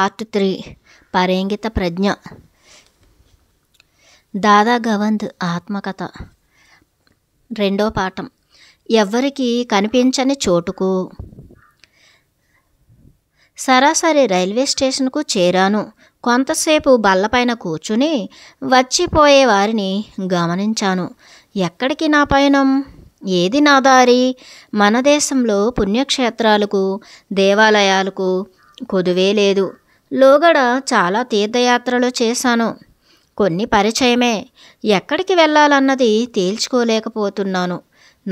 art three పరేంగిత ప్రజ్ఞ దాదా గవంద్ ఆత్మకథ రెండో పాఠం ఎవ్వరికి కనిపించని చోటుకు సరాసరి రైల్వే స్టేషన్కు చేరాను కొంతసేపు బల్లపైన కూర్చుని వచ్చిపోయే వారిని గమనించాను ఎక్కడికి నా పయనం ఏది నా దారి మన దేశంలో పుణ్యక్షేత్రాలకు దేవాలయాలకు కొదువే లేదు లోగడ చాలా తీర్థయాత్రలు చేశాను కొన్ని పరిచయమే ఎక్కడికి వెళ్ళాలన్నది తేల్చుకోలేకపోతున్నాను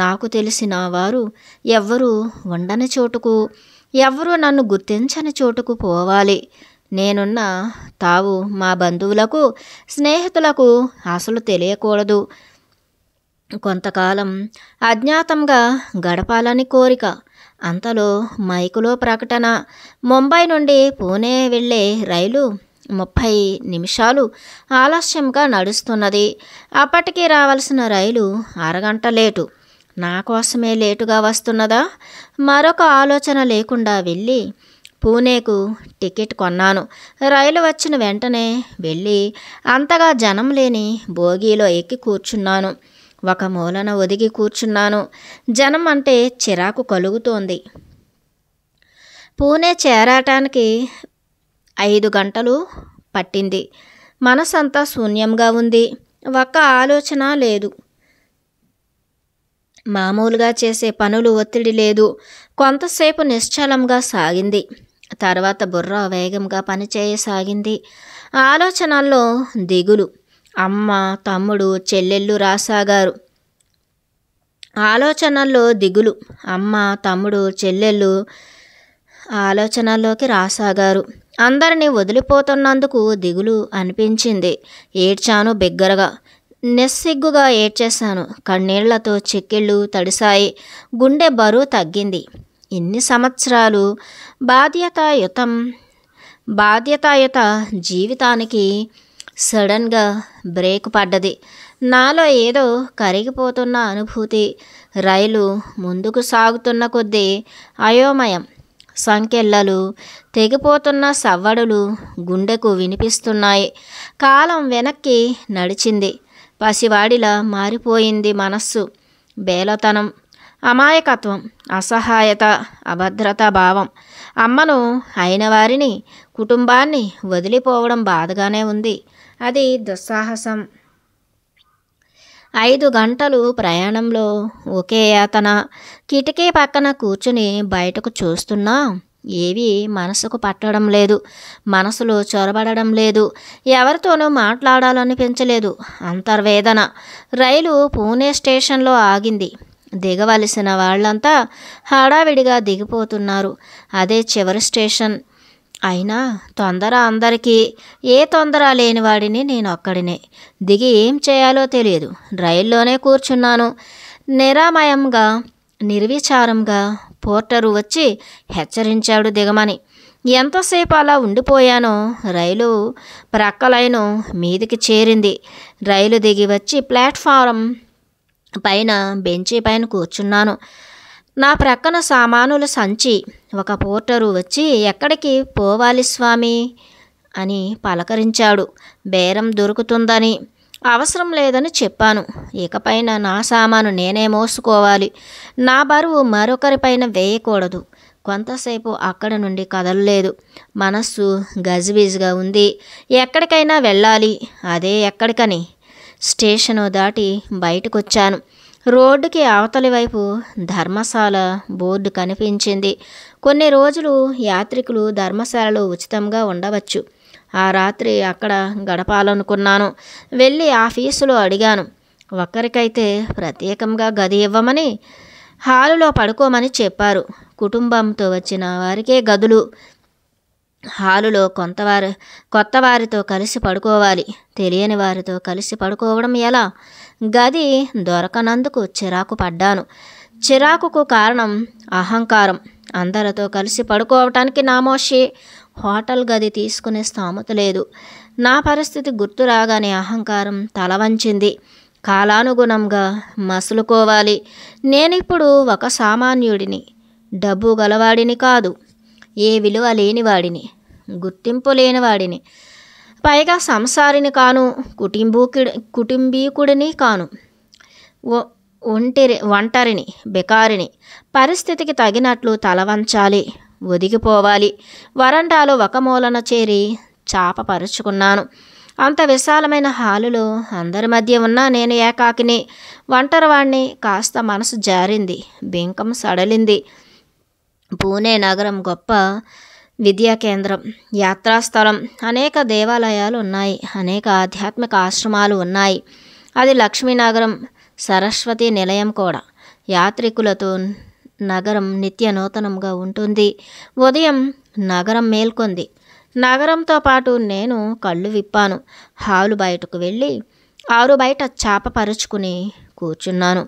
నాకు తెలిసిన వారు ఎవ్వరూ ఉండని చోటుకు ఎవ్వరూ నన్ను గుర్తించని చోటుకు పోవాలి నేనున్న తావు మా బంధువులకు స్నేహితులకు అసలు తెలియకూడదు కొంతకాలం అజ్ఞాతంగా గడపాలని కోరిక అంతలో మైకులో ప్రకటన ముంబై నుండి పూణే వెళ్ళే రైలు ముప్పై నిమిషాలు ఆలస్యంగా నడుస్తున్నది అప్పటికి రావాల్సిన రైలు అరగంట లేటు నా కోసమే లేటుగా వస్తున్నదా మరొక ఆలోచన లేకుండా వెళ్ళి పూణేకు టికెట్ కొన్నాను రైలు వచ్చిన వెంటనే వెళ్ళి అంతగా జనం లేని భోగీలో ఎక్కి కూర్చున్నాను ఒక మూలన ఒదిగి కూర్చున్నాను జనం అంటే చిరాకు కలుగుతోంది పూణే చేరటానికి ఐదు గంటలు పట్టింది మనసంతా శూన్యంగా ఉంది ఒక్క ఆలోచన లేదు మామూలుగా చేసే పనులు ఒత్తిడి లేదు కొంతసేపు నిశ్చలంగా సాగింది తర్వాత బుర్ర వేగంగా పనిచేయసాగింది ఆలోచనల్లో దిగులు అమ్మ తమ్ముడు చెల్లెళ్ళు రాసాగారు ఆలోచనల్లో దిగులు అమ్మ తమ్ముడు చెల్లెళ్ళు ఆలోచనల్లోకి రాసాగారు అందరినీ వదిలిపోతున్నందుకు దిగులు అనిపించింది ఏడ్చాను బిగ్గరగా నిస్సిగ్గుగా ఏడ్చేశాను కన్నీళ్లతో చెక్కిళ్ళు తడిసాయి గుండె బరువు తగ్గింది ఇన్ని సంవత్సరాలు బాధ్యతాయుతం బాధ్యతాయుత జీవితానికి సడన్గా బ్రేక్ పడ్డది నాలో ఏదో కరిగిపోతున్న అనుభూతి రైలు ముందుకు సాగుతున్న కొద్దీ అయోమయం సంకెళ్ళలు తెగిపోతున్న సవ్వడులు గుండెకు వినిపిస్తున్నాయి కాలం వెనక్కి నడిచింది పసివాడిలా మారిపోయింది మనస్సు బేలతనం అమాయకత్వం అసహాయత అభద్రతా భావం అమ్మను అయిన వారిని కుటుంబాన్ని వదిలిపోవడం బాధగానే ఉంది అది దుస్సాహసం ఐదు గంటలు ప్రయాణంలో ఒకే యాతన కిటికీ పక్కన కూర్చుని బయటకు చూస్తున్నా ఏవి మనసుకు పట్టడం లేదు మనసులో చొరబడడం లేదు ఎవరితోనూ మాట్లాడాలనిపించలేదు అంతర్వేదన రైలు పూణే స్టేషన్లో ఆగింది దిగవలసిన వాళ్ళంతా హడావిడిగా దిగిపోతున్నారు అదే చివరి స్టేషన్ అయినా తొందర అందరికీ ఏ తొందర లేని వాడిని నేను ఒక్కడినే దిగి ఏం చేయాలో తెలియదు రైల్లోనే కూర్చున్నాను నిరామయంగా నిర్విచారంగా పోర్టరు వచ్చి హెచ్చరించాడు దిగమని ఎంతసేపు అలా ఉండిపోయానో రైలు ప్రక్క లైను మీదికి చేరింది రైలు దిగి వచ్చి ప్లాట్ఫారం పైన బెంచి పైన కూర్చున్నాను నా ప్రక్కన సామానుల సంచి ఒక పోర్టరు వచ్చి ఎక్కడికి పోవాలి స్వామి అని పలకరించాడు బేరం దొరుకుతుందని అవసరం లేదని చెప్పాను ఇకపైన నా సామాను నేనే మోసుకోవాలి నా బరువు మరొకరిపైన వేయకూడదు కొంతసేపు అక్కడ నుండి కదలలేదు మనస్సు గజిబిజిగా ఉంది ఎక్కడికైనా వెళ్ళాలి అదే ఎక్కడికని స్టేషను దాటి బయటకొచ్చాను రోడ్డుకి అవతలి వైపు ధర్మశాల బోర్డు కనిపించింది కొన్ని రోజులు యాత్రికులు ధర్మశాలలో ఉచితంగా ఉండవచ్చు ఆ రాత్రి అక్కడ గడపాలనుకున్నాను వెళ్ళి ఆఫీసులో అడిగాను ఒక్కరికైతే ప్రత్యేకంగా గది ఇవ్వమని హాలులో పడుకోమని చెప్పారు కుటుంబంతో వచ్చిన వారికే గదులు హాలులో కొంతవారు కొత్తవారితో కలిసి పడుకోవాలి తెలియని వారితో కలిసి పడుకోవడం ఎలా గది దొరకనందుకు చిరాకు పడ్డాను చిరాకుకు కారణం అహంకారం అందరితో కలిసి పడుకోవటానికి నామోషి హోటల్ గది తీసుకునే స్థామత లేదు నా పరిస్థితి గుర్తు రాగానే అహంకారం తల వంచింది కాలానుగుణంగా మసులుకోవాలి నేనిప్పుడు ఒక సామాన్యుడిని డబ్బు గలవాడిని కాదు ఏ విలువ లేనివాడిని గుర్తింపు లేనివాడిని పైగా సంసారిని కాను కుటుంబీకుడి కుటుంబీకుడిని కాను ఒంటరి ఒంటిరి ఒంటరిని బెకారిని పరిస్థితికి తగినట్లు తలవంచాలి ఒదిగిపోవాలి వరండాలో ఒక మూలన చేరి చాపపరుచుకున్నాను అంత విశాలమైన హాలులో అందరి మధ్య ఉన్న నేను ఏకాకిని ఒంటరివాణ్ణి కాస్త మనసు జారింది బింకం సడలింది పూణే నగరం గొప్ప విద్యా కేంద్రం యాత్రాస్థలం అనేక దేవాలయాలు ఉన్నాయి అనేక ఆధ్యాత్మిక ఆశ్రమాలు ఉన్నాయి అది లక్ష్మీనగరం సరస్వతి నిలయం కూడా యాత్రికులతో నగరం నిత్య నూతనంగా ఉంటుంది ఉదయం నగరం మేల్కొంది నగరంతో పాటు నేను కళ్ళు విప్పాను హాలు బయటకు వెళ్ళి ఆరు బయట చేపపరుచుకుని కూర్చున్నాను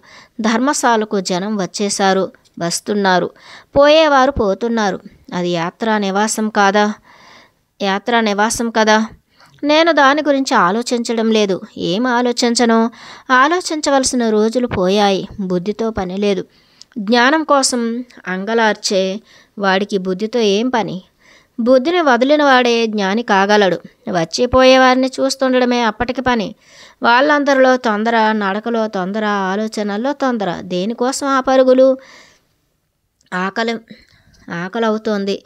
ధర్మశాలకు జనం వచ్చేశారు వస్తున్నారు పోయేవారు పోతున్నారు అది యాత్రా నివాసం కాదా యాత్రా నివాసం కదా నేను దాని గురించి ఆలోచించడం లేదు ఏం ఆలోచించను ఆలోచించవలసిన రోజులు పోయాయి బుద్ధితో పని లేదు జ్ఞానం కోసం అంగలార్చే వాడికి బుద్ధితో ఏం పని బుద్ధిని వదిలిన వాడే జ్ఞాని కాగలడు వచ్చిపోయేవారిని చూస్తుండడమే అప్పటికి పని వాళ్ళందరిలో తొందర నడకలో తొందర ఆలోచనల్లో తొందర దేనికోసం ఆ పరుగులు ఆకలి ఆకలి అవుతోంది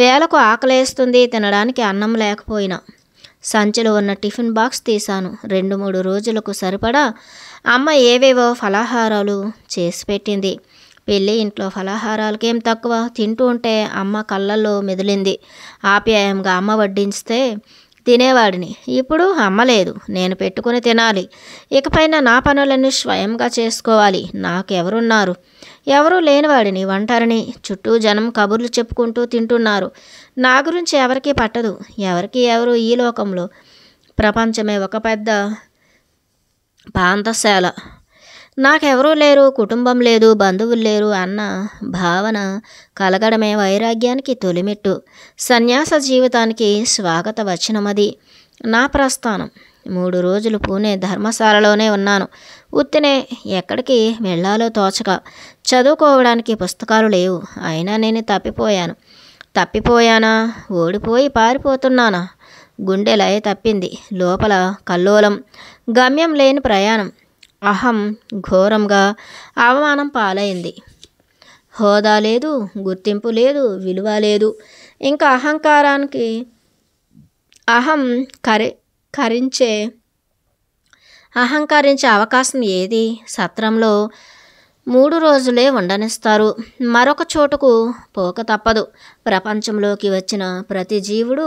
వేలకు ఆకలేస్తుంది తినడానికి అన్నం లేకపోయినా సంచిలో ఉన్న టిఫిన్ బాక్స్ తీశాను రెండు మూడు రోజులకు సరిపడా అమ్మ ఏవేవో ఫలాహారాలు చేసి పెట్టింది పెళ్ళి ఇంట్లో ఫలాహారాలకేం తక్కువ తింటూ ఉంటే అమ్మ కళ్ళల్లో మెదిలింది ఆప్యాయంగా అమ్మ వడ్డించితే తినేవాడిని ఇప్పుడు అమ్మలేదు నేను పెట్టుకుని తినాలి ఇకపైన నా పనులన్నీ స్వయంగా చేసుకోవాలి నాకెవరున్నారు ఎవరూ లేనివాడిని వంటారని చుట్టూ జనం కబుర్లు చెప్పుకుంటూ తింటున్నారు నా గురించి ఎవరికీ పట్టదు ఎవరికి ఎవరు ఈ లోకంలో ప్రపంచమే ఒక పెద్ద పాంతశాల నాకెవరూ లేరు కుటుంబం లేదు బంధువులు లేరు అన్న భావన కలగడమే వైరాగ్యానికి తొలిమెట్టు సన్యాస జీవితానికి స్వాగత వచనమది నా ప్రస్థానం మూడు రోజులు పూణే ధర్మశాలలోనే ఉన్నాను ఉత్తినే ఎక్కడికి వెళ్ళాలో తోచక చదువుకోవడానికి పుస్తకాలు లేవు అయినా నేను తప్పిపోయాను తప్పిపోయానా ఓడిపోయి పారిపోతున్నానా గుండె లయ తప్పింది లోపల కల్లోలం గమ్యం లేని ప్రయాణం అహం ఘోరంగా అవమానం పాలైంది హోదా లేదు గుర్తింపు లేదు విలువ లేదు ఇంకా అహంకారానికి అహం కరి కరించే అహంకరించే అవకాశం ఏది సత్రంలో మూడు రోజులే ఉండనిస్తారు మరొక చోటుకు పోక తప్పదు ప్రపంచంలోకి వచ్చిన ప్రతి జీవుడు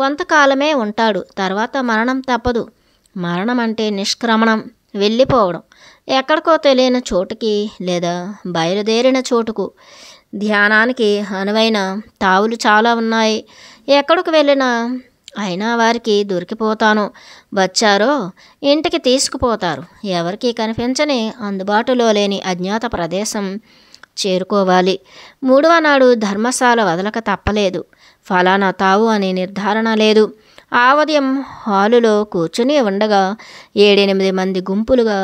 కొంతకాలమే ఉంటాడు తర్వాత మరణం తప్పదు మరణం అంటే నిష్క్రమణం వెళ్ళిపోవడం ఎక్కడికో తెలియని చోటుకి లేదా బయలుదేరిన చోటుకు ధ్యానానికి అనువైన తావులు చాలా ఉన్నాయి ఎక్కడికి వెళ్ళినా అయినా వారికి దొరికిపోతాను వచ్చారో ఇంటికి తీసుకుపోతారు ఎవరికీ కనిపించని అందుబాటులో లేని అజ్ఞాత ప్రదేశం చేరుకోవాలి మూడవ నాడు ధర్మశాల వదలక తప్పలేదు ఫలానా తావు అనే నిర్ధారణ లేదు ఆ ఉదయం హాలులో కూర్చుని ఉండగా ఏడెనిమిది మంది గుంపులుగా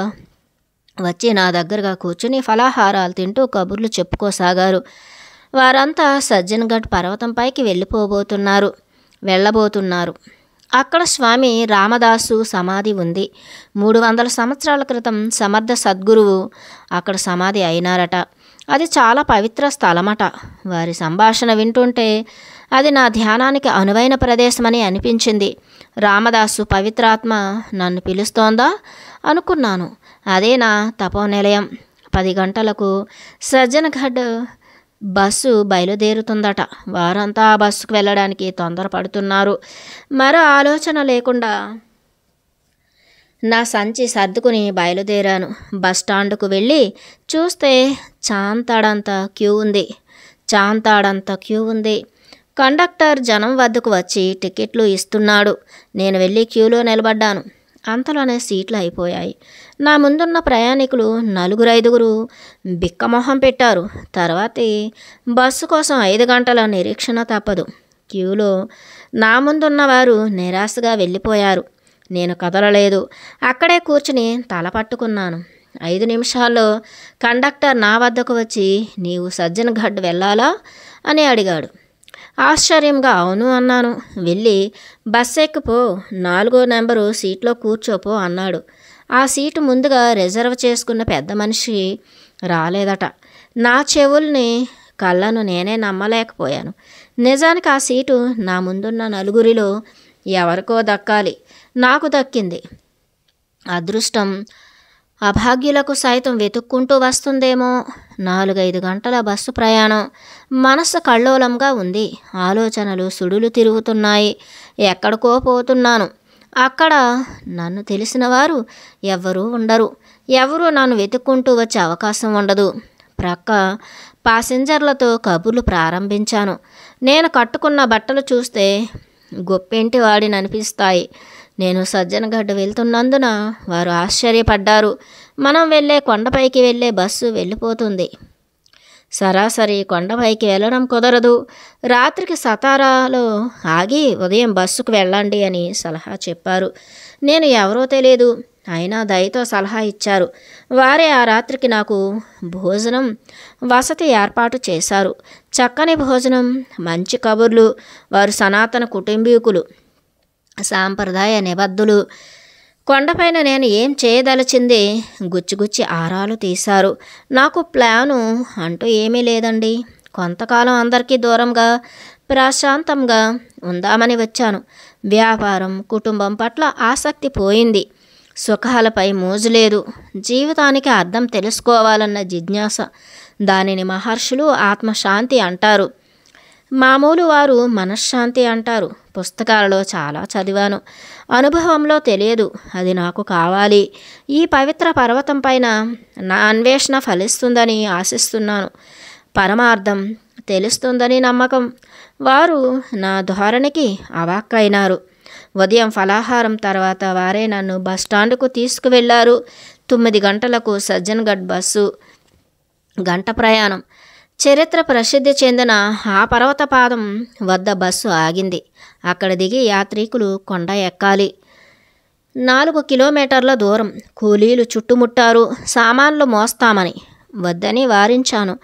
వచ్చి నా దగ్గరగా కూర్చుని ఫలాహారాలు తింటూ కబుర్లు చెప్పుకోసాగారు వారంతా సజ్జన్ఘట్ పర్వతంపైకి వెళ్ళిపోబోతున్నారు వెళ్ళబోతున్నారు అక్కడ స్వామి రామదాసు సమాధి ఉంది మూడు వందల సంవత్సరాల క్రితం సమర్థ సద్గురువు అక్కడ సమాధి అయినారట అది చాలా పవిత్ర స్థలమట వారి సంభాషణ వింటుంటే అది నా ధ్యానానికి అనువైన ప్రదేశమని అనిపించింది రామదాసు పవిత్రాత్మ నన్ను పిలుస్తోందా అనుకున్నాను అదే నా తపోనిలయం పది గంటలకు సజ్జనఘడ్ బస్సు బయలుదేరుతుందట వారంతా ఆ బస్సుకు వెళ్ళడానికి తొందరపడుతున్నారు మరో ఆలోచన లేకుండా నా సంచి సర్దుకుని బయలుదేరాను బస్టాండ్కు వెళ్ళి చూస్తే చాంతాడంత క్యూ ఉంది చాంతాడంత క్యూ ఉంది కండక్టర్ జనం వద్దకు వచ్చి టికెట్లు ఇస్తున్నాడు నేను వెళ్ళి క్యూలో నిలబడ్డాను అంతలోనే సీట్లు అయిపోయాయి నా ముందున్న ప్రయాణికులు నలుగురు ఐదుగురు బిక్కమొహం పెట్టారు తర్వాత బస్సు కోసం ఐదు గంటల నిరీక్షణ తప్పదు క్యూలో నా ముందున్న వారు నిరాశగా వెళ్ళిపోయారు నేను కదలలేదు అక్కడే కూర్చుని తల పట్టుకున్నాను ఐదు నిమిషాల్లో కండక్టర్ నా వద్దకు వచ్చి నీవు సజ్జన్ వెళ్ళాలా అని అడిగాడు ఆశ్చర్యంగా అవును అన్నాను వెళ్ళి బస్ ఎక్కిపో నాలుగో నెంబరు సీట్లో కూర్చోపో అన్నాడు ఆ సీటు ముందుగా రిజర్వ్ చేసుకున్న పెద్ద మనిషి రాలేదట నా చెవుల్ని కళ్ళను నేనే నమ్మలేకపోయాను నిజానికి ఆ సీటు నా ముందున్న నలుగురిలో ఎవరికో దక్కాలి నాకు దక్కింది అదృష్టం అభాగ్యులకు సైతం వెతుక్కుంటూ వస్తుందేమో నాలుగైదు గంటల బస్సు ప్రయాణం మనస్సు కల్లోలంగా ఉంది ఆలోచనలు సుడులు తిరుగుతున్నాయి ఎక్కడికో పోతున్నాను అక్కడ నన్ను తెలిసిన వారు ఎవ్వరూ ఉండరు ఎవరు నన్ను వెతుక్కుంటూ వచ్చే అవకాశం ఉండదు ప్రక్క పాసింజర్లతో కబుర్లు ప్రారంభించాను నేను కట్టుకున్న బట్టలు చూస్తే గొప్పింటి వాడిని అనిపిస్తాయి నేను సజ్జనగడ్డ వెళ్తున్నందున వారు ఆశ్చర్యపడ్డారు మనం వెళ్ళే కొండపైకి వెళ్ళే బస్సు వెళ్ళిపోతుంది సరాసరి కొండపైకి వెళ్ళడం కుదరదు రాత్రికి సతారాలో ఆగి ఉదయం బస్సుకు వెళ్ళండి అని సలహా చెప్పారు నేను ఎవరో తెలియదు అయినా దయతో సలహా ఇచ్చారు వారే ఆ రాత్రికి నాకు భోజనం వసతి ఏర్పాటు చేశారు చక్కని భోజనం మంచి కబుర్లు వారు సనాతన కుటుంబీకులు సాంప్రదాయ నిబద్ధులు కొండపైన నేను ఏం చేయదలచింది గుచ్చిగుచ్చి ఆరాలు తీశారు నాకు ప్లాను అంటూ ఏమీ లేదండి కొంతకాలం అందరికీ దూరంగా ప్రశాంతంగా ఉందామని వచ్చాను వ్యాపారం కుటుంబం పట్ల ఆసక్తి పోయింది సుఖాలపై మోజు లేదు జీవితానికి అర్థం తెలుసుకోవాలన్న జిజ్ఞాస దానిని మహర్షులు ఆత్మశాంతి అంటారు మామూలు వారు మనశ్శాంతి అంటారు పుస్తకాలలో చాలా చదివాను అనుభవంలో తెలియదు అది నాకు కావాలి ఈ పవిత్ర పర్వతం పైన నా అన్వేషణ ఫలిస్తుందని ఆశిస్తున్నాను పరమార్థం తెలుస్తుందని నమ్మకం వారు నా ధోరణికి అవాక్కైనారు ఉదయం ఫలాహారం తర్వాత వారే నన్ను బస్టాండ్కు తీసుకువెళ్లారు తొమ్మిది గంటలకు సజ్జన్గఢ్ బస్సు గంట ప్రయాణం చరిత్ర ప్రసిద్ధి చెందిన ఆ పర్వతపాదం వద్ద బస్సు ఆగింది అక్కడ దిగి యాత్రికులు కొండ ఎక్కాలి నాలుగు కిలోమీటర్ల దూరం కూలీలు చుట్టుముట్టారు సామాన్లు మోస్తామని వద్దని వారించాను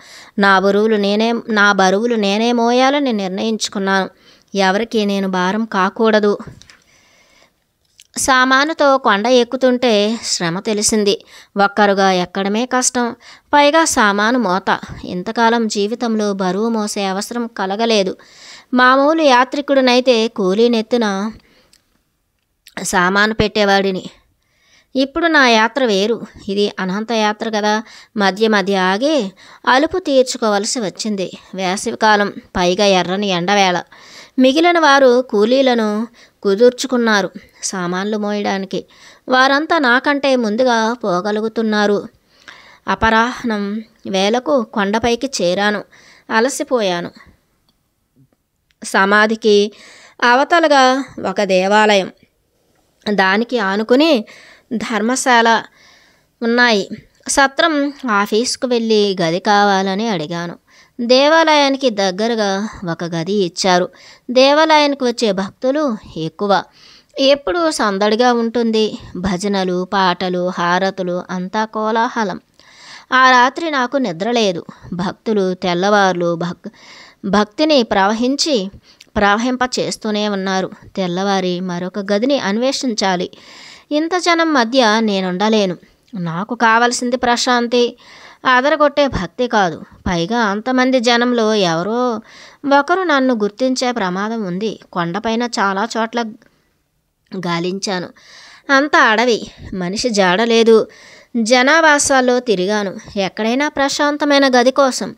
నా బరువులు నేనే నా బరువులు నేనే మోయాలని నిర్ణయించుకున్నాను ఎవరికి నేను భారం కాకూడదు సామానుతో కొండ ఎక్కుతుంటే శ్రమ తెలిసింది ఒక్కరుగా ఎక్కడమే కష్టం పైగా సామాను మోత ఇంతకాలం జీవితంలో బరువు మోసే అవసరం కలగలేదు మామూలు యాత్రికుడినైతే కూలీనెత్తిన సామాను పెట్టేవాడిని ఇప్పుడు నా యాత్ర వేరు ఇది అనంత యాత్ర కదా మధ్య మధ్య ఆగి అలుపు తీర్చుకోవలసి వచ్చింది వేసవికాలం పైగా ఎర్రని ఎండవేళ మిగిలిన వారు కూలీలను కుదుర్చుకున్నారు సామాన్లు మోయడానికి వారంతా నాకంటే ముందుగా పోగలుగుతున్నారు అపరాహ్నం వేలకు కొండపైకి చేరాను అలసిపోయాను సమాధికి అవతలగా ఒక దేవాలయం దానికి ఆనుకుని ధర్మశాల ఉన్నాయి సత్రం ఆఫీస్కు వెళ్ళి గది కావాలని అడిగాను దేవాలయానికి దగ్గరగా ఒక గది ఇచ్చారు దేవాలయానికి వచ్చే భక్తులు ఎక్కువ ఎప్పుడూ సందడిగా ఉంటుంది భజనలు పాటలు హారతులు అంతా కోలాహలం ఆ రాత్రి నాకు నిద్రలేదు భక్తులు తెల్లవారులు భక్ భక్తిని ప్రవహించి ప్రవహింప చేస్తూనే ఉన్నారు తెల్లవారి మరొక గదిని అన్వేషించాలి ఇంత జనం మధ్య నేనుండలేను నాకు కావలసింది ప్రశాంతి అదరగొట్టే భక్తి కాదు పైగా అంతమంది జనంలో ఎవరో ఒకరు నన్ను గుర్తించే ప్రమాదం ఉంది కొండపైన చాలా చోట్ల గాలించాను అంత అడవి మనిషి జాడలేదు జనావాసాల్లో తిరిగాను ఎక్కడైనా ప్రశాంతమైన గది కోసం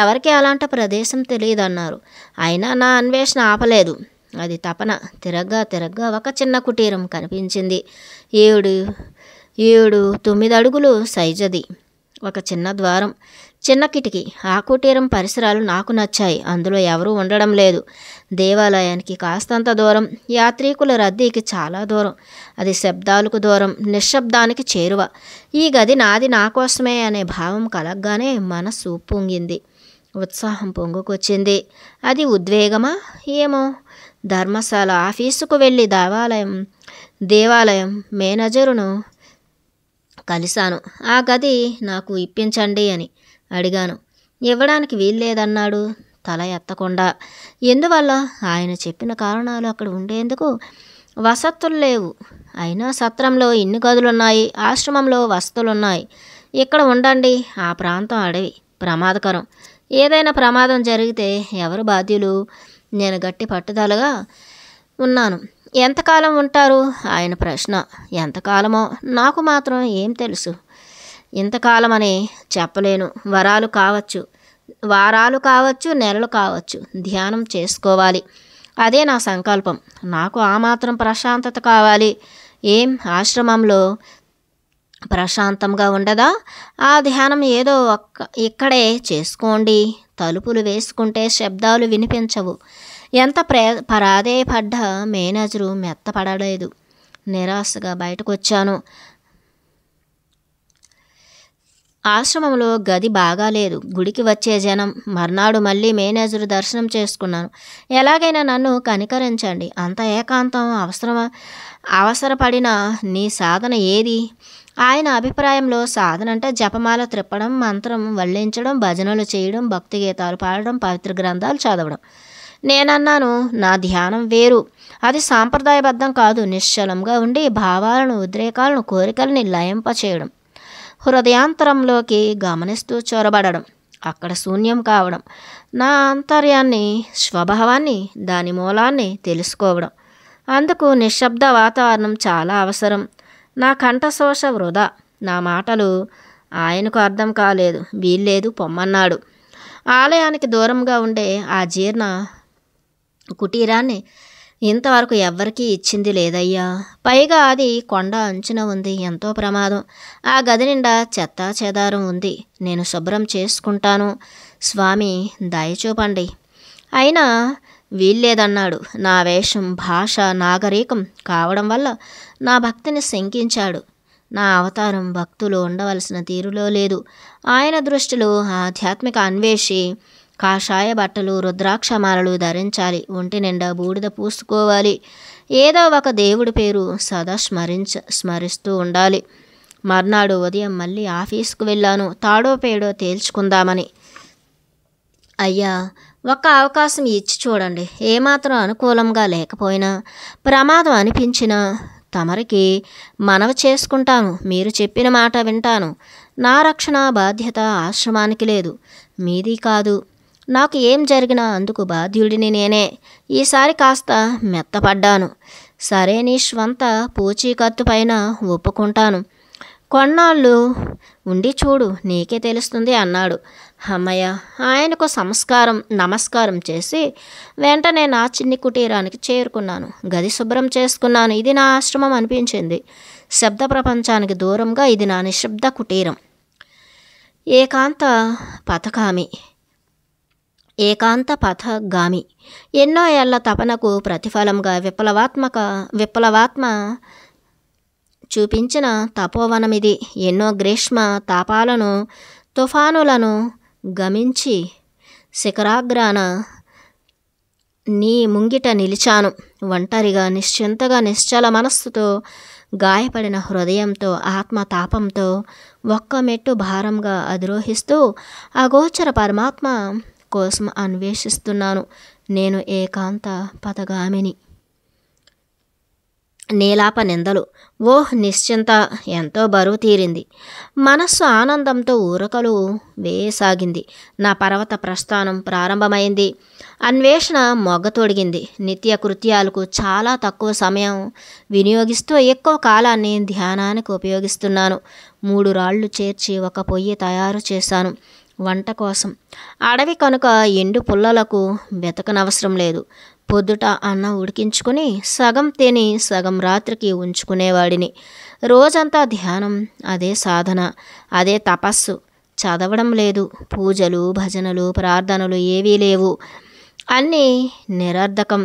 ఎవరికి అలాంటి ప్రదేశం తెలియదన్నారు అయినా నా అన్వేషణ ఆపలేదు అది తపన తిరగ్గా తిరగ్గా ఒక చిన్న కుటీరం కనిపించింది ఏడు ఏడు తొమ్మిది అడుగులు సైజది ఒక చిన్న ద్వారం చిన్న కిటికీ ఆ కుటీరం పరిసరాలు నాకు నచ్చాయి అందులో ఎవరూ ఉండడం లేదు దేవాలయానికి కాస్తంత దూరం యాత్రికుల రద్దీకి చాలా దూరం అది శబ్దాలకు దూరం నిశ్శబ్దానికి చేరువ ఈ గది నాది నా కోసమే అనే భావం కలగ్గానే మనసు పొంగింది ఉత్సాహం పొంగుకొచ్చింది అది ఉద్వేగమా ఏమో ధర్మశాల ఆఫీసుకు వెళ్ళి దేవాలయం దేవాలయం మేనేజరును కలిశాను ఆ గది నాకు ఇప్పించండి అని అడిగాను ఇవ్వడానికి వీల్లేదన్నాడు తల ఎత్తకుండా ఎందువల్ల ఆయన చెప్పిన కారణాలు అక్కడ ఉండేందుకు వసతులు లేవు అయినా సత్రంలో ఇన్ని గదులున్నాయి ఆశ్రమంలో వసతులున్నాయి ఇక్కడ ఉండండి ఆ ప్రాంతం అడవి ప్రమాదకరం ఏదైనా ప్రమాదం జరిగితే ఎవరు బాధ్యులు నేను గట్టి పట్టుదలగా ఉన్నాను ఎంతకాలం ఉంటారు ఆయన ప్రశ్న ఎంతకాలమో నాకు మాత్రం ఏం తెలుసు ఇంతకాలమని చెప్పలేను వరాలు కావచ్చు వారాలు కావచ్చు నెలలు కావచ్చు ధ్యానం చేసుకోవాలి అదే నా సంకల్పం నాకు ఆ మాత్రం ప్రశాంతత కావాలి ఏం ఆశ్రమంలో ప్రశాంతంగా ఉండదా ఆ ధ్యానం ఏదో ఒక్క ఇక్కడే చేసుకోండి తలుపులు వేసుకుంటే శబ్దాలు వినిపించవు ఎంత ప్రే పరాధేయపడ్డ మేనేజరు మెత్తపడలేదు నిరాశగా బయటకు వచ్చాను ఆశ్రమంలో గది బాగాలేదు గుడికి వచ్చే జనం మర్నాడు మళ్ళీ మేనేజరు దర్శనం చేసుకున్నాను ఎలాగైనా నన్ను కనికరించండి అంత ఏకాంతం అవసరం అవసరపడిన నీ సాధన ఏది ఆయన అభిప్రాయంలో సాధన అంటే జపమాల త్రిప్పడం మంత్రం వల్లించడం భజనలు చేయడం భక్తి గీతాలు పాడడం పవిత్ర గ్రంథాలు చదవడం నేనన్నాను నా ధ్యానం వేరు అది సాంప్రదాయబద్ధం కాదు నిశ్చలంగా ఉండి భావాలను ఉద్రేకాలను కోరికల్ని లయంపచేయడం హృదయాంతరంలోకి గమనిస్తూ చొరబడడం అక్కడ శూన్యం కావడం నా ఆంతర్యాన్ని స్వభావాన్ని దాని మూలాన్ని తెలుసుకోవడం అందుకు నిశ్శబ్ద వాతావరణం చాలా అవసరం నా కంఠశోష వృధా నా మాటలు ఆయనకు అర్థం కాలేదు వీల్లేదు పొమ్మన్నాడు ఆలయానికి దూరంగా ఉండే ఆ జీర్ణ కుటీరాన్ని ఇంతవరకు ఎవ్వరికీ ఇచ్చింది లేదయ్యా పైగా అది కొండ అంచున ఉంది ఎంతో ప్రమాదం ఆ గది నిండా చెత్త చెదారం ఉంది నేను శుభ్రం చేసుకుంటాను స్వామి దయచూపండి అయినా వీల్లేదన్నాడు నా వేషం భాష నాగరికం కావడం వల్ల నా భక్తిని శంకించాడు నా అవతారం భక్తులు ఉండవలసిన తీరులో లేదు ఆయన దృష్టిలో ఆధ్యాత్మిక అన్వేషి కాషాయ బట్టలు రుద్రాక్ష ధరించాలి ఒంటి నిండా బూడిద పూసుకోవాలి ఏదో ఒక దేవుడి పేరు సదా స్మరించ స్మరిస్తూ ఉండాలి మర్నాడు ఉదయం మళ్ళీ ఆఫీస్కు వెళ్ళాను తాడో పేడో తేల్చుకుందామని అయ్యా ఒక్క అవకాశం ఇచ్చి చూడండి ఏమాత్రం అనుకూలంగా లేకపోయినా ప్రమాదం అనిపించినా తమరికి మనవి చేసుకుంటాను మీరు చెప్పిన మాట వింటాను నా రక్షణ బాధ్యత ఆశ్రమానికి లేదు మీది కాదు నాకు ఏం జరిగినా అందుకు బాధ్యుడిని నేనే ఈసారి కాస్త మెత్తపడ్డాను సరే నీ స్వంత పూచీకత్తు పైన ఒప్పుకుంటాను కొన్నాళ్ళు ఉండి చూడు నీకే తెలుస్తుంది అన్నాడు అమ్మయ్య ఆయనకు సంస్కారం నమస్కారం చేసి వెంటనే నా చిన్ని కుటీరానికి చేరుకున్నాను గది శుభ్రం చేసుకున్నాను ఇది నా ఆశ్రమం అనిపించింది శబ్ద ప్రపంచానికి దూరంగా ఇది నా నిశ్శబ్ద కుటీరం ఏకాంత పథకామి ఏకాంత పథగామి ఎన్నో ఏళ్ల తపనకు ప్రతిఫలంగా విప్లవాత్మక విప్లవాత్మ చూపించిన తపోవనమిది ఎన్నో గ్రీష్మ తాపాలను తుఫానులను గమించి శిఖరాగ్రాన నీ ముంగిట నిలిచాను ఒంటరిగా నిశ్చింతగా నిశ్చల మనస్సుతో గాయపడిన హృదయంతో ఆత్మతాపంతో ఒక్క మెట్టు భారంగా అధిరోహిస్తూ అగోచర పరమాత్మ కోసం అన్వేషిస్తున్నాను నేను ఏకాంత పథగామిని నీలాప నిందలు ఓహ్ నిశ్చింత ఎంతో బరువు తీరింది మనస్సు ఆనందంతో ఊరకలు వేయసాగింది నా పర్వత ప్రస్థానం ప్రారంభమైంది అన్వేషణ మొగ్గ తొడిగింది నిత్య కృత్యాలకు చాలా తక్కువ సమయం వినియోగిస్తూ ఎక్కువ కాలాన్ని ధ్యానానికి ఉపయోగిస్తున్నాను మూడు రాళ్లు చేర్చి ఒక పొయ్యి తయారు చేశాను వంట కోసం అడవి కనుక ఎండు పుల్లలకు వెతకనవసరం లేదు పొద్దుట అన్నం ఉడికించుకుని సగం తిని సగం రాత్రికి ఉంచుకునేవాడిని రోజంతా ధ్యానం అదే సాధన అదే తపస్సు చదవడం లేదు పూజలు భజనలు ప్రార్థనలు ఏవీ లేవు అన్నీ నిరర్ధకం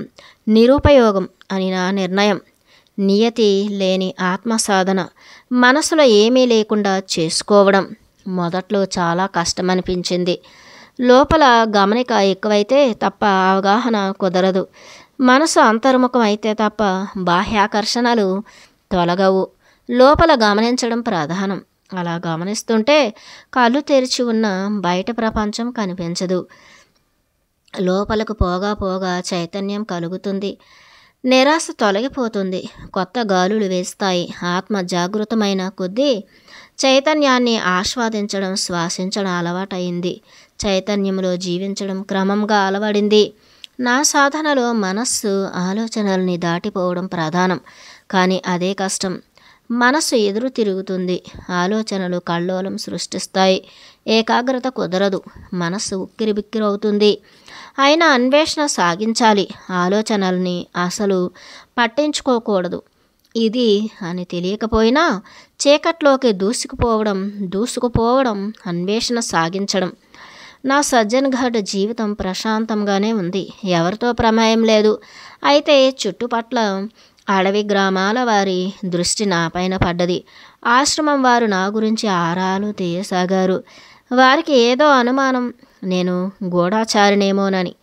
నిరుపయోగం అని నా నిర్ణయం నియతి లేని ఆత్మ సాధన మనసులో ఏమీ లేకుండా చేసుకోవడం మొదట్లో చాలా కష్టం అనిపించింది లోపల గమనిక ఎక్కువైతే తప్ప అవగాహన కుదరదు మనసు అంతర్ముఖం అయితే తప్ప బాహ్యాకర్షణలు తొలగవు లోపల గమనించడం ప్రధానం అలా గమనిస్తుంటే కళ్ళు తెరిచి ఉన్న బయట ప్రపంచం కనిపించదు లోపలకు పోగా పోగా చైతన్యం కలుగుతుంది నిరాశ తొలగిపోతుంది కొత్త గాలులు వేస్తాయి ఆత్మ జాగృతమైన కొద్దీ చైతన్యాన్ని ఆస్వాదించడం శ్వాసించడం అలవాటైంది చైతన్యంలో జీవించడం క్రమంగా అలవడింది నా సాధనలో మనస్సు ఆలోచనల్ని దాటిపోవడం ప్రధానం కానీ అదే కష్టం మనస్సు ఎదురు తిరుగుతుంది ఆలోచనలు కళ్ళోలం సృష్టిస్తాయి ఏకాగ్రత కుదరదు మనస్సు అవుతుంది అయినా అన్వేషణ సాగించాలి ఆలోచనల్ని అసలు పట్టించుకోకూడదు ఇది అని తెలియకపోయినా చీకట్లోకి దూసుకుపోవడం దూసుకుపోవడం అన్వేషణ సాగించడం నా సజ్జన్ ఘాట్ జీవితం ప్రశాంతంగానే ఉంది ఎవరితో ప్రమేయం లేదు అయితే చుట్టుపట్ల అడవి గ్రామాల వారి దృష్టి నాపైన పడ్డది ఆశ్రమం వారు నా గురించి ఆరాలు తీయసాగారు వారికి ఏదో అనుమానం నేను గూఢాచారినేమోనని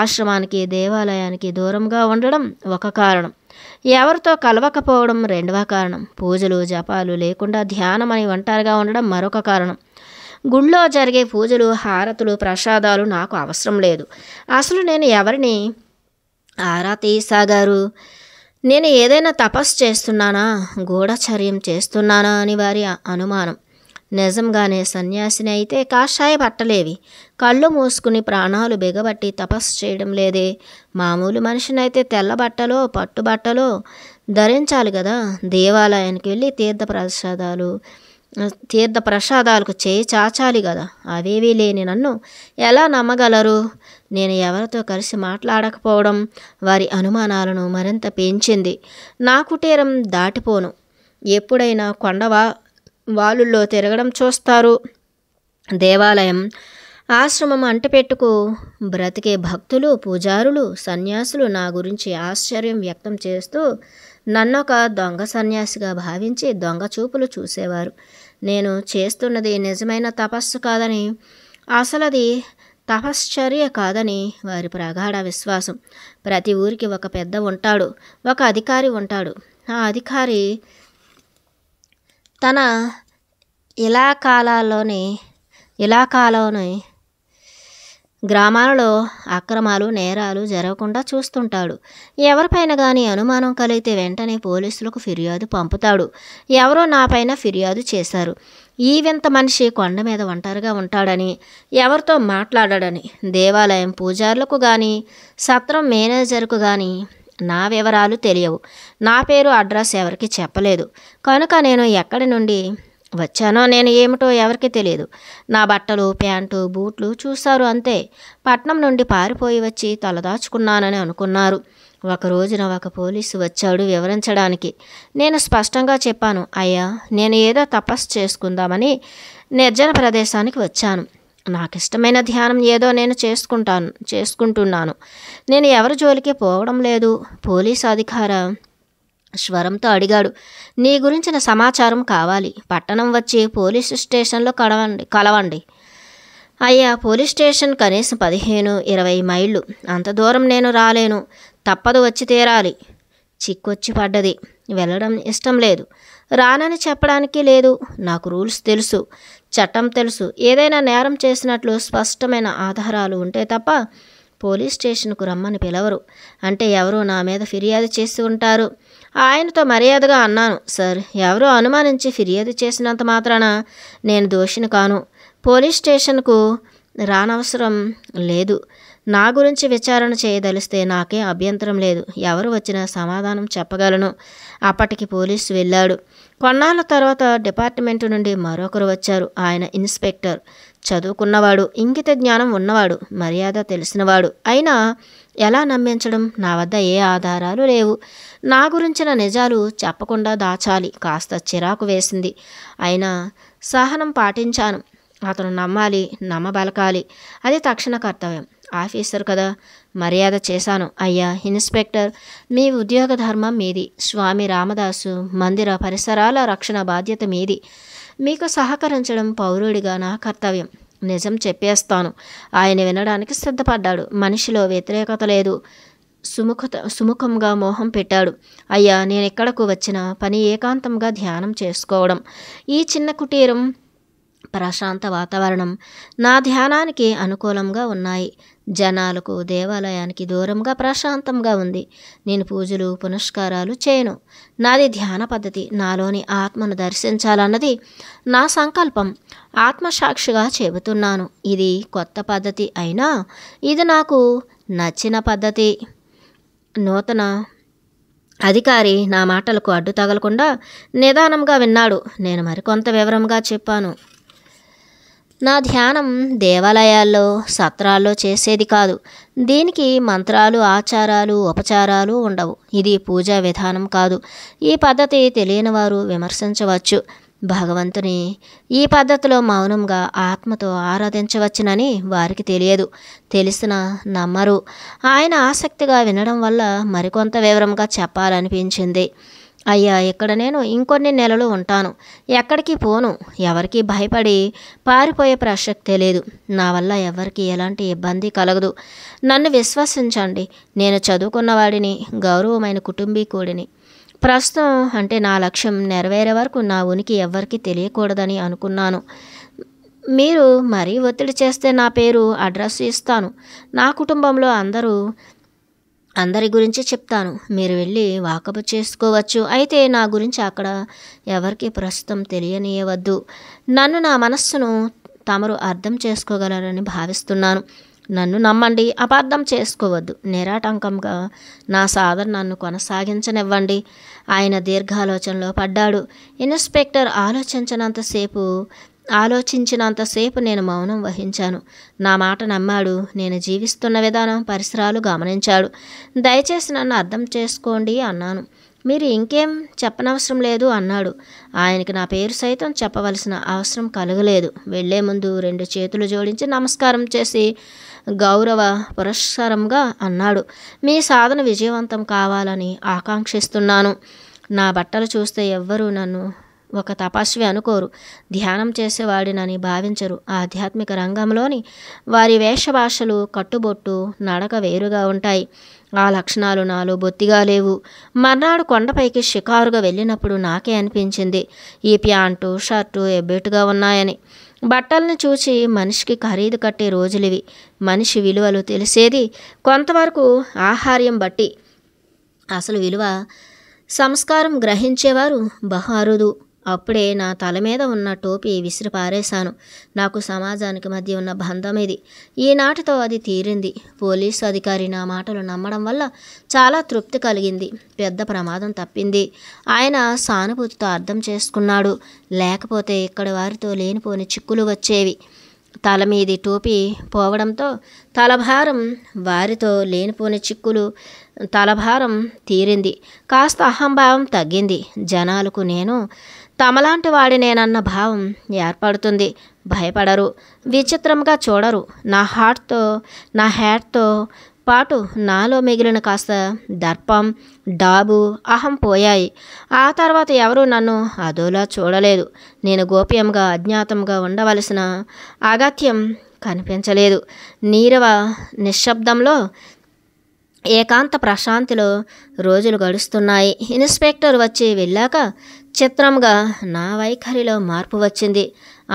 ఆశ్రమానికి దేవాలయానికి దూరంగా ఉండడం ఒక కారణం ఎవరితో కలవకపోవడం రెండవ కారణం పూజలు జపాలు లేకుండా ధ్యానం అని ఒంటరిగా ఉండడం మరొక కారణం గుళ్ళో జరిగే పూజలు హారతులు ప్రసాదాలు నాకు అవసరం లేదు అసలు నేను ఎవరిని ఆరా తీసాగారు నేను ఏదైనా తపస్సు చేస్తున్నానా గూఢచర్యం చేస్తున్నానా అని వారి అనుమానం నిజంగానే సన్యాసిని అయితే కాషాయ పట్టలేవి కళ్ళు మూసుకుని ప్రాణాలు బిగబట్టి తపస్సు చేయడం లేదే మామూలు మనిషినైతే తెల్ల బట్టలో పట్టుబట్టలో ధరించాలి కదా దేవాలయానికి వెళ్ళి తీర్థ ప్రసాదాలు తీర్థ ప్రసాదాలకు చేయి చాచాలి కదా అవేవీ లేని నన్ను ఎలా నమ్మగలరు నేను ఎవరితో కలిసి మాట్లాడకపోవడం వారి అనుమానాలను మరింత పెంచింది నా కుటీరం దాటిపోను ఎప్పుడైనా కొండవా వాలుల్లో తిరగడం చూస్తారు దేవాలయం ఆశ్రమం అంటపెట్టుకు బ్రతికే భక్తులు పూజారులు సన్యాసులు నా గురించి ఆశ్చర్యం వ్యక్తం చేస్తూ నన్నొక దొంగ సన్యాసిగా భావించి దొంగ చూపులు చూసేవారు నేను చేస్తున్నది నిజమైన తపస్సు కాదని అసలది తపశ్చర్య కాదని వారి ప్రగాఢ విశ్వాసం ప్రతి ఊరికి ఒక పెద్ద ఉంటాడు ఒక అధికారి ఉంటాడు ఆ అధికారి తన ఇలా కాలాల్లోని ఇలా కాలంలోని గ్రామాలలో అక్రమాలు నేరాలు జరగకుండా చూస్తుంటాడు ఎవరిపైన కానీ అనుమానం కలిగితే వెంటనే పోలీసులకు ఫిర్యాదు పంపుతాడు ఎవరో నాపైన ఫిర్యాదు చేశారు ఈ వింత మనిషి కొండ మీద ఒంటరిగా ఉంటాడని ఎవరితో మాట్లాడాడని దేవాలయం పూజారులకు కానీ సత్రం మేనేజర్కు కానీ నా వివరాలు తెలియవు నా పేరు అడ్రస్ ఎవరికి చెప్పలేదు కనుక నేను ఎక్కడి నుండి వచ్చానో నేను ఏమిటో ఎవరికి తెలియదు నా బట్టలు ప్యాంటు బూట్లు చూశారు అంతే పట్నం నుండి పారిపోయి వచ్చి తలదాచుకున్నానని అనుకున్నారు ఒక రోజున ఒక పోలీసు వచ్చాడు వివరించడానికి నేను స్పష్టంగా చెప్పాను అయ్యా నేను ఏదో తపస్సు చేసుకుందామని నిర్జన ప్రదేశానికి వచ్చాను నాకు ఇష్టమైన ధ్యానం ఏదో నేను చేసుకుంటాను చేసుకుంటున్నాను నేను ఎవరి జోలికి పోవడం లేదు పోలీస్ అధికార స్వరంతో అడిగాడు నీ గురించిన సమాచారం కావాలి పట్టణం వచ్చి పోలీసు స్టేషన్లో కలవండి కలవండి అయ్యా పోలీస్ స్టేషన్ కనీసం పదిహేను ఇరవై మైళ్ళు అంత దూరం నేను రాలేను తప్పదు వచ్చి తీరాలి చిక్కొచ్చి పడ్డది వెళ్ళడం ఇష్టం లేదు రానని చెప్పడానికి లేదు నాకు రూల్స్ తెలుసు చట్టం తెలుసు ఏదైనా నేరం చేసినట్లు స్పష్టమైన ఆధారాలు ఉంటే తప్ప పోలీస్ స్టేషన్కు రమ్మని పిలవరు అంటే ఎవరో నా మీద ఫిర్యాదు చేసి ఉంటారు ఆయనతో మర్యాదగా అన్నాను సార్ ఎవరో అనుమానించి ఫిర్యాదు చేసినంత మాత్రాన నేను దోషిని కాను పోలీస్ స్టేషన్కు రానవసరం లేదు నా గురించి విచారణ చేయదలిస్తే నాకే అభ్యంతరం లేదు ఎవరు వచ్చినా సమాధానం చెప్పగలను అప్పటికి పోలీసు వెళ్ళాడు కొన్నాళ్ళ తర్వాత డిపార్ట్మెంట్ నుండి మరొకరు వచ్చారు ఆయన ఇన్స్పెక్టర్ చదువుకున్నవాడు ఇంగిత జ్ఞానం ఉన్నవాడు మర్యాద తెలిసినవాడు అయినా ఎలా నమ్మించడం నా వద్ద ఏ ఆధారాలు లేవు నా గురించిన నిజాలు చెప్పకుండా దాచాలి కాస్త చిరాకు వేసింది అయినా సహనం పాటించాను అతను నమ్మాలి నమ్మబలకాలి అది తక్షణ కర్తవ్యం ఆఫీసర్ కదా మర్యాద చేశాను అయ్యా ఇన్స్పెక్టర్ మీ ఉద్యోగ ధర్మం మీది స్వామి రామదాసు మందిర పరిసరాల రక్షణ బాధ్యత మీది మీకు సహకరించడం పౌరుడిగా నా కర్తవ్యం నిజం చెప్పేస్తాను ఆయన వినడానికి సిద్ధపడ్డాడు మనిషిలో వ్యతిరేకత లేదు సుముఖత సుముఖంగా మోహం పెట్టాడు అయ్యా నేను ఎక్కడకు వచ్చిన పని ఏకాంతంగా ధ్యానం చేసుకోవడం ఈ చిన్న కుటీరం ప్రశాంత వాతావరణం నా ధ్యానానికి అనుకూలంగా ఉన్నాయి జనాలకు దేవాలయానికి దూరంగా ప్రశాంతంగా ఉంది నేను పూజలు పునస్కారాలు చేయను నాది ధ్యాన పద్ధతి నాలోని ఆత్మను దర్శించాలన్నది నా సంకల్పం ఆత్మసాక్షిగా చెబుతున్నాను ఇది కొత్త పద్ధతి అయినా ఇది నాకు నచ్చిన పద్ధతి నూతన అధికారి నా మాటలకు అడ్డు తగలకుండా నిదానంగా విన్నాడు నేను మరికొంత వివరంగా చెప్పాను నా ధ్యానం దేవాలయాల్లో సత్రాల్లో చేసేది కాదు దీనికి మంత్రాలు ఆచారాలు ఉపచారాలు ఉండవు ఇది పూజా విధానం కాదు ఈ పద్ధతి తెలియని వారు విమర్శించవచ్చు భగవంతుని ఈ పద్ధతిలో మౌనంగా ఆత్మతో ఆరాధించవచ్చునని వారికి తెలియదు తెలిసిన నమ్మరు ఆయన ఆసక్తిగా వినడం వల్ల మరికొంత వివరంగా చెప్పాలనిపించింది అయ్యా ఇక్కడ నేను ఇంకొన్ని నెలలు ఉంటాను ఎక్కడికి పోను ఎవరికి భయపడి పారిపోయే ప్రసక్తే లేదు నా వల్ల ఎవరికి ఎలాంటి ఇబ్బంది కలగదు నన్ను విశ్వసించండి నేను చదువుకున్నవాడిని గౌరవమైన కుటుంబీకుడిని ప్రస్తుతం అంటే నా లక్ష్యం నెరవేరే వరకు నా ఉనికి ఎవ్వరికీ తెలియకూడదని అనుకున్నాను మీరు మరీ ఒత్తిడి చేస్తే నా పేరు అడ్రస్ ఇస్తాను నా కుటుంబంలో అందరూ అందరి గురించి చెప్తాను మీరు వెళ్ళి వాకప్ చేసుకోవచ్చు అయితే నా గురించి అక్కడ ఎవరికి ప్రస్తుతం తెలియనీయవద్దు నన్ను నా మనస్సును తమరు అర్థం చేసుకోగలరని భావిస్తున్నాను నన్ను నమ్మండి అపార్థం చేసుకోవద్దు నిరాటంకంగా నా సాధన నన్ను కొనసాగించనివ్వండి ఆయన దీర్ఘాలోచనలో పడ్డాడు ఇన్స్పెక్టర్ ఆలోచించినంతసేపు ఆలోచించినంతసేపు నేను మౌనం వహించాను నా మాట నమ్మాడు నేను జీవిస్తున్న విధానం పరిసరాలు గమనించాడు దయచేసి నన్ను అర్థం చేసుకోండి అన్నాను మీరు ఇంకేం చెప్పనవసరం లేదు అన్నాడు ఆయనకి నా పేరు సైతం చెప్పవలసిన అవసరం కలగలేదు వెళ్లే ముందు రెండు చేతులు జోడించి నమస్కారం చేసి గౌరవ పురస్కారంగా అన్నాడు మీ సాధన విజయవంతం కావాలని ఆకాంక్షిస్తున్నాను నా బట్టలు చూస్తే ఎవ్వరూ నన్ను ఒక తపస్వి అనుకోరు ధ్యానం చేసేవాడినని భావించరు ఆధ్యాత్మిక రంగంలోని వారి వేషభాషలు కట్టుబొట్టు నడక వేరుగా ఉంటాయి ఆ లక్షణాలు నాలో బొత్తిగా లేవు మర్నాడు కొండపైకి షికారుగా వెళ్ళినప్పుడు నాకే అనిపించింది ఈ ప్యాంటు షర్టు ఎబ్బెట్టుగా ఉన్నాయని బట్టల్ని చూచి మనిషికి ఖరీదు కట్టే రోజులివి మనిషి విలువలు తెలిసేది కొంతవరకు ఆహార్యం బట్టి అసలు విలువ సంస్కారం గ్రహించేవారు బహు అరుదు అప్పుడే నా తల మీద ఉన్న టోపీ విసిరి పారేశాను నాకు సమాజానికి మధ్య ఉన్న బంధం ఇది ఈనాటితో అది తీరింది పోలీసు అధికారి నా మాటలు నమ్మడం వల్ల చాలా తృప్తి కలిగింది పెద్ద ప్రమాదం తప్పింది ఆయన సానుభూతితో అర్థం చేసుకున్నాడు లేకపోతే ఇక్కడ వారితో లేనిపోని చిక్కులు వచ్చేవి తల మీది టోపీ పోవడంతో తలభారం వారితో లేనిపోని చిక్కులు తలభారం తీరింది కాస్త అహంభావం తగ్గింది జనాలకు నేను తమలాంటి వాడినేనన్న భావం ఏర్పడుతుంది భయపడరు విచిత్రంగా చూడరు నా హార్ట్తో నా హ్యాట్తో పాటు నాలో మిగిలిన కాస్త దర్పం డాబు అహం పోయాయి ఆ తర్వాత ఎవరూ నన్ను అదోలా చూడలేదు నేను గోప్యంగా అజ్ఞాతంగా ఉండవలసిన అగత్యం కనిపించలేదు నీరవ నిశ్శబ్దంలో ఏకాంత ప్రశాంతిలో రోజులు గడుస్తున్నాయి ఇన్స్పెక్టర్ వచ్చి వెళ్ళాక చిత్రంగా నా వైఖరిలో మార్పు వచ్చింది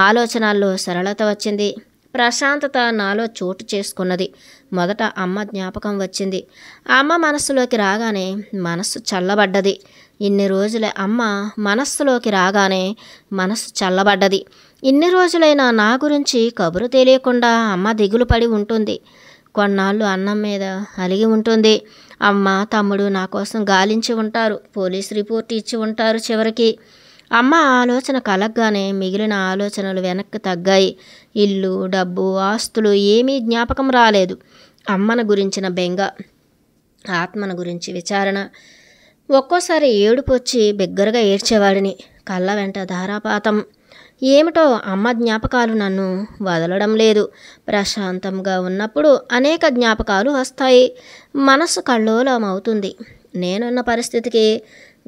ఆలోచనల్లో సరళత వచ్చింది ప్రశాంతత నాలో చోటు చేసుకున్నది మొదట అమ్మ జ్ఞాపకం వచ్చింది అమ్మ మనస్సులోకి రాగానే మనస్సు చల్లబడ్డది ఇన్ని రోజుల అమ్మ మనస్సులోకి రాగానే మనస్సు చల్లబడ్డది ఇన్ని రోజులైనా నా గురించి కబురు తెలియకుండా అమ్మ దిగులు పడి ఉంటుంది కొన్నాళ్ళు అన్నం మీద అలిగి ఉంటుంది అమ్మ తమ్ముడు నా కోసం గాలించి ఉంటారు పోలీస్ రిపోర్ట్ ఇచ్చి ఉంటారు చివరికి అమ్మ ఆలోచన కలగ్గానే మిగిలిన ఆలోచనలు వెనక్కి తగ్గాయి ఇల్లు డబ్బు ఆస్తులు ఏమీ జ్ఞాపకం రాలేదు అమ్మను గురించిన బెంగ ఆత్మను గురించి విచారణ ఒక్కోసారి ఏడుపు వచ్చి బిగ్గరగా ఏడ్చేవాడిని కళ్ళ వెంట ధారాపాతం ఏమిటో అమ్మ జ్ఞాపకాలు నన్ను వదలడం లేదు ప్రశాంతంగా ఉన్నప్పుడు అనేక జ్ఞాపకాలు వస్తాయి మనసు కల్లోలం అవుతుంది నేనున్న పరిస్థితికి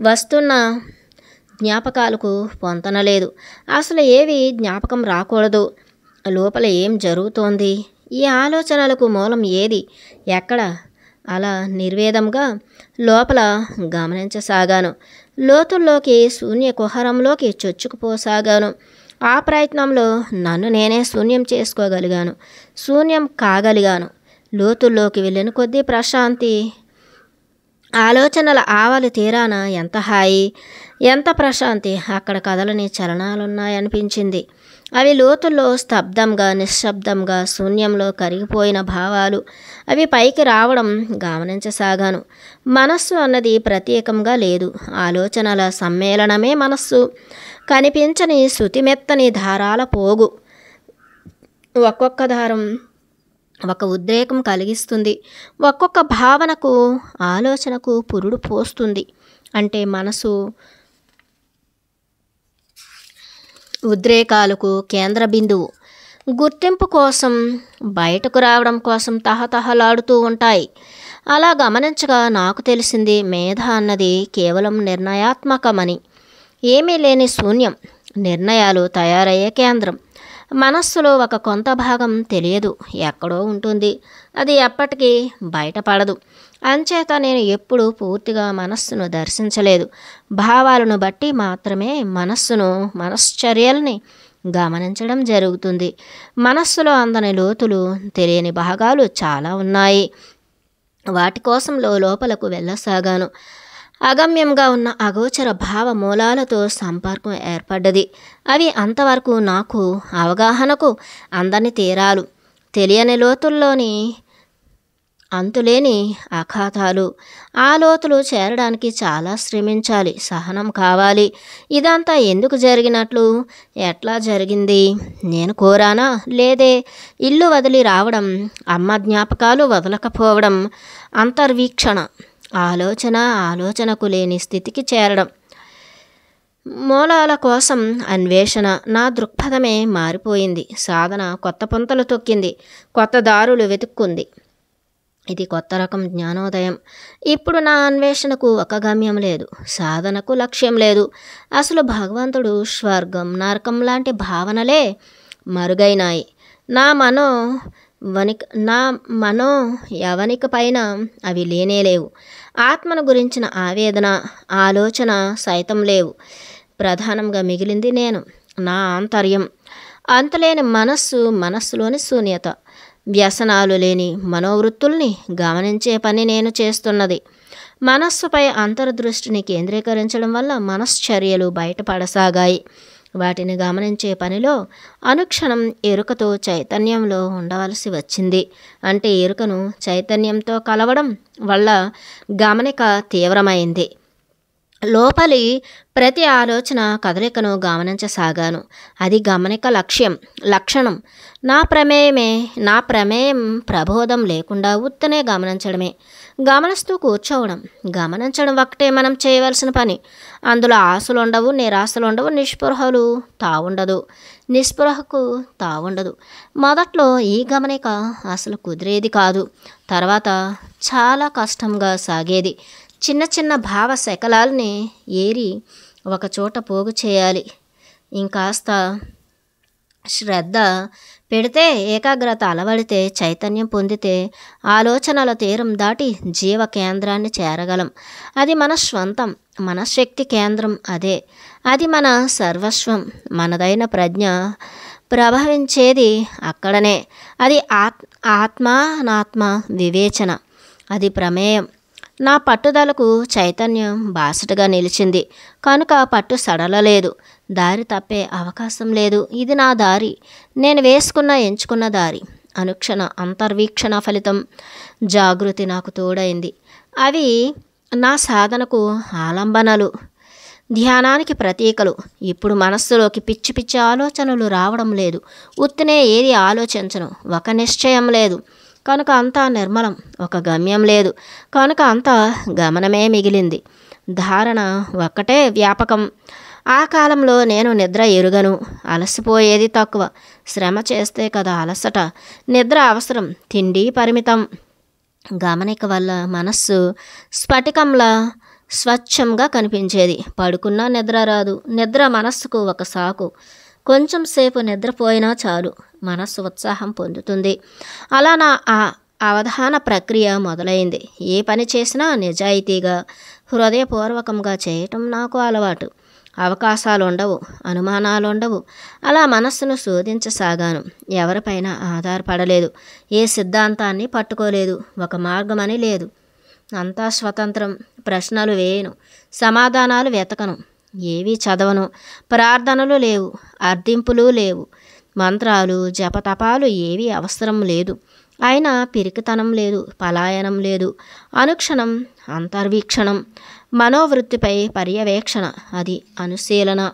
వస్తున్న జ్ఞాపకాలకు పొంతనలేదు అసలు ఏవి జ్ఞాపకం రాకూడదు లోపల ఏం జరుగుతోంది ఈ ఆలోచనలకు మూలం ఏది ఎక్కడ అలా నిర్వేదంగా లోపల గమనించసాగాను లోతుల్లోకి శూన్య కుహరంలోకి చొచ్చుకుపోసాగాను ఆ ప్రయత్నంలో నన్ను నేనే శూన్యం చేసుకోగలిగాను శూన్యం కాగలిగాను లోతుల్లోకి వెళ్ళిన కొద్దీ ప్రశాంతి ఆలోచనల ఆవలి తీరాన ఎంత హాయి ఎంత ప్రశాంతి అక్కడ కథలని చలనాలున్నాయనిపించింది అవి లోతుల్లో స్తబ్దంగా నిశ్శబ్దంగా శూన్యంలో కరిగిపోయిన భావాలు అవి పైకి రావడం గమనించసాగాను మనస్సు అన్నది ప్రత్యేకంగా లేదు ఆలోచనల సమ్మేళనమే మనస్సు కనిపించని శృతిమెత్తని ధారాల పోగు ఒక్కొక్క దారం ఒక ఉద్రేకం కలిగిస్తుంది ఒక్కొక్క భావనకు ఆలోచనకు పురుడు పోస్తుంది అంటే మనసు ఉద్రేకాలకు కేంద్ర బిందువు గుర్తింపు కోసం బయటకు రావడం కోసం తహతహలాడుతూ ఉంటాయి అలా గమనించగా నాకు తెలిసింది మేధ అన్నది కేవలం నిర్ణయాత్మకమని ఏమీ లేని శూన్యం నిర్ణయాలు తయారయ్యే కేంద్రం మనస్సులో ఒక కొంత భాగం తెలియదు ఎక్కడో ఉంటుంది అది ఎప్పటికీ బయటపడదు అంచేత నేను ఎప్పుడూ పూర్తిగా మనస్సును దర్శించలేదు భావాలను బట్టి మాత్రమే మనస్సును మనశ్చర్యల్ని గమనించడం జరుగుతుంది మనస్సులో అందని లోతులు తెలియని భాగాలు చాలా ఉన్నాయి వాటి కోసం లోపలకు వెళ్ళసాగాను అగమ్యంగా ఉన్న అగోచర భావ మూలాలతో సంపర్కం ఏర్పడ్డది అవి అంతవరకు నాకు అవగాహనకు అందని తీరాలు తెలియని లోతుల్లోని అంతులేని అఖాతాలు ఆ లోతులు చేరడానికి చాలా శ్రమించాలి సహనం కావాలి ఇదంతా ఎందుకు జరిగినట్లు ఎట్లా జరిగింది నేను కోరానా లేదే ఇల్లు వదిలి రావడం అమ్మ జ్ఞాపకాలు వదలకపోవడం అంతర్వీక్షణ ఆలోచన ఆలోచనకు లేని స్థితికి చేరడం మూలాల కోసం అన్వేషణ నా దృక్పథమే మారిపోయింది సాధన కొత్త పుంతలు తొక్కింది కొత్త దారులు వెతుక్కుంది ఇది కొత్త రకం జ్ఞానోదయం ఇప్పుడు నా అన్వేషణకు ఒక గమ్యం లేదు సాధనకు లక్ష్యం లేదు అసలు భగవంతుడు స్వర్గం నరకం లాంటి భావనలే మరుగైనాయి నా మనో వనిక నా మనో యవనిక పైన అవి లేనే లేవు ఆత్మను గురించిన ఆవేదన ఆలోచన సైతం లేవు ప్రధానంగా మిగిలింది నేను నా ఆంతర్యం అంతలేని మనస్సు మనస్సులోని శూన్యత వ్యసనాలు లేని మనోవృత్తుల్ని గమనించే పని నేను చేస్తున్నది మనస్సుపై అంతర్దృష్టిని కేంద్రీకరించడం వల్ల మనశ్చర్యలు బయటపడసాగాయి వాటిని గమనించే పనిలో అనుక్షణం ఎరుకతో చైతన్యంలో ఉండవలసి వచ్చింది అంటే ఎరుకను చైతన్యంతో కలవడం వల్ల గమనిక తీవ్రమైంది లోపలి ప్రతి ఆలోచన కదలికను గమనించసాగాను అది గమనిక లక్ష్యం లక్షణం నా ప్రమేయమే నా ప్రమేయం ప్రబోధం లేకుండా ఉత్తనే గమనించడమే గమనిస్తూ కూర్చోవడం గమనించడం ఒకటే మనం చేయవలసిన పని అందులో ఆశలు ఉండవు నిరాశలు ఉండవు నిస్పృహలు తావుండదు నిస్పృహకు తావుండదు మొదట్లో ఈ గమనిక అసలు కుదిరేది కాదు తర్వాత చాలా కష్టంగా సాగేది చిన్న చిన్న భావ శకలాల్ని ఏరి ఒకచోట పోగు చేయాలి ఇంకాస్త శ్రద్ధ పెడితే ఏకాగ్రత అలవడితే చైతన్యం పొందితే ఆలోచనల తీరం దాటి జీవ కేంద్రాన్ని చేరగలం అది మన స్వంతం మన శక్తి కేంద్రం అదే అది మన సర్వస్వం మనదైన ప్రజ్ఞ ప్రభవించేది అక్కడనే అది ఆత్ ఆత్మానాత్మ వివేచన అది ప్రమేయం నా పట్టుదలకు చైతన్యం బాసటగా నిలిచింది కనుక పట్టు సడలలేదు దారి తప్పే అవకాశం లేదు ఇది నా దారి నేను వేసుకున్న ఎంచుకున్న దారి అనుక్షణ అంతర్వీక్షణ ఫలితం జాగృతి నాకు తోడైంది అవి నా సాధనకు ఆలంబనలు ధ్యానానికి ప్రతీకలు ఇప్పుడు మనస్సులోకి పిచ్చి పిచ్చి ఆలోచనలు రావడం లేదు ఉత్తినే ఏది ఆలోచించను ఒక నిశ్చయం లేదు కనుక అంతా నిర్మలం ఒక గమ్యం లేదు కనుక అంతా గమనమే మిగిలింది ధారణ ఒక్కటే వ్యాపకం ఆ కాలంలో నేను నిద్ర ఎరుగను అలసిపోయేది తక్కువ శ్రమ చేస్తే కదా అలసట నిద్ర అవసరం తిండి పరిమితం గమనిక వల్ల మనస్సు స్ఫటికంలా స్వచ్ఛంగా కనిపించేది పడుకున్నా నిద్ర రాదు నిద్ర మనస్సుకు ఒక సాకు కొంచెం సేపు నిద్రపోయినా చాలు మనస్సు ఉత్సాహం పొందుతుంది అలా నా ఆ అవధాన ప్రక్రియ మొదలైంది ఏ పని చేసినా నిజాయితీగా హృదయపూర్వకంగా చేయటం నాకు అలవాటు అవకాశాలు ఉండవు అనుమానాలు ఉండవు అలా మనస్సును శోధించసాగాను ఎవరిపైన ఆధారపడలేదు ఏ సిద్ధాంతాన్ని పట్టుకోలేదు ఒక మార్గమని లేదు అంతా స్వతంత్రం ప్రశ్నలు వేయను సమాధానాలు వెతకను ఏవీ చదవను ప్రార్థనలు లేవు అర్థింపులు లేవు మంత్రాలు జపతపాలు ఏవీ అవసరం లేదు అయినా పిరికితనం లేదు పలాయనం లేదు అనుక్షణం అంతర్వీక్షణం మనోవృత్తిపై పర్యవేక్షణ అది అనుశీలన